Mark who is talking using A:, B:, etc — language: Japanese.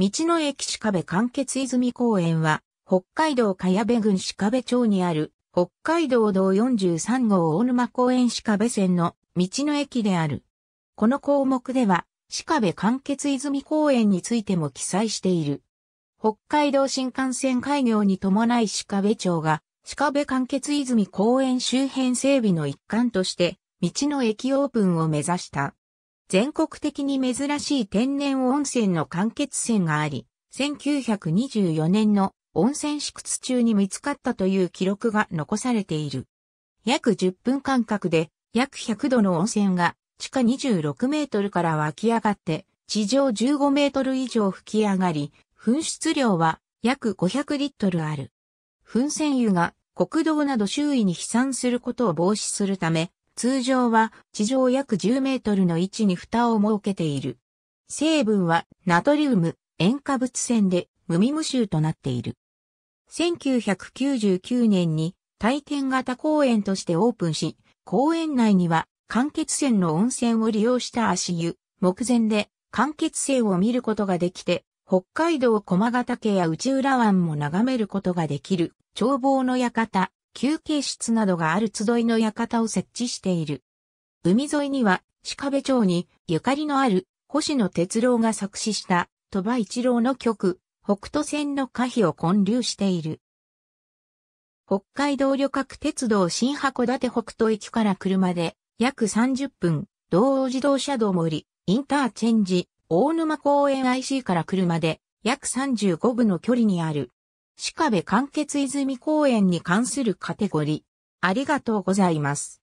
A: 道の駅鹿部完結泉公園は、北海道茅部郡鹿部町にある、北海道道43号大沼公園鹿部線の道の駅である。この項目では、鹿部完結泉公園についても記載している。北海道新幹線開業に伴い鹿部町が、鹿部完結泉公園周辺整備の一環として、道の駅オープンを目指した。全国的に珍しい天然温泉の間欠泉があり、1924年の温泉試掘中に見つかったという記録が残されている。約10分間隔で約100度の温泉が地下26メートルから湧き上がって地上15メートル以上吹き上がり、噴出量は約500リットルある。噴泉油が国道など周囲に飛散することを防止するため、通常は地上約10メートルの位置に蓋を設けている。成分はナトリウム、塩化物線で無味無臭となっている。1999年に体験型公園としてオープンし、公園内には間欠泉の温泉を利用した足湯、目前で間欠泉を見ることができて、北海道駒ヶ岳や内浦湾も眺めることができる、眺望の館、休憩室などがある集いの館を設置している。海沿いには、鹿部町にゆかりのある星野哲郎が作詞した鳥羽一郎の曲、北斗線の歌碑を建立している。北海道旅客鉄道新函館北斗駅から車で約30分、道央自動車道森、インターチェンジ、大沼公園 IC から車で約35分の距離にある鹿部完結泉公園に関するカテゴリー。ありがとうございます。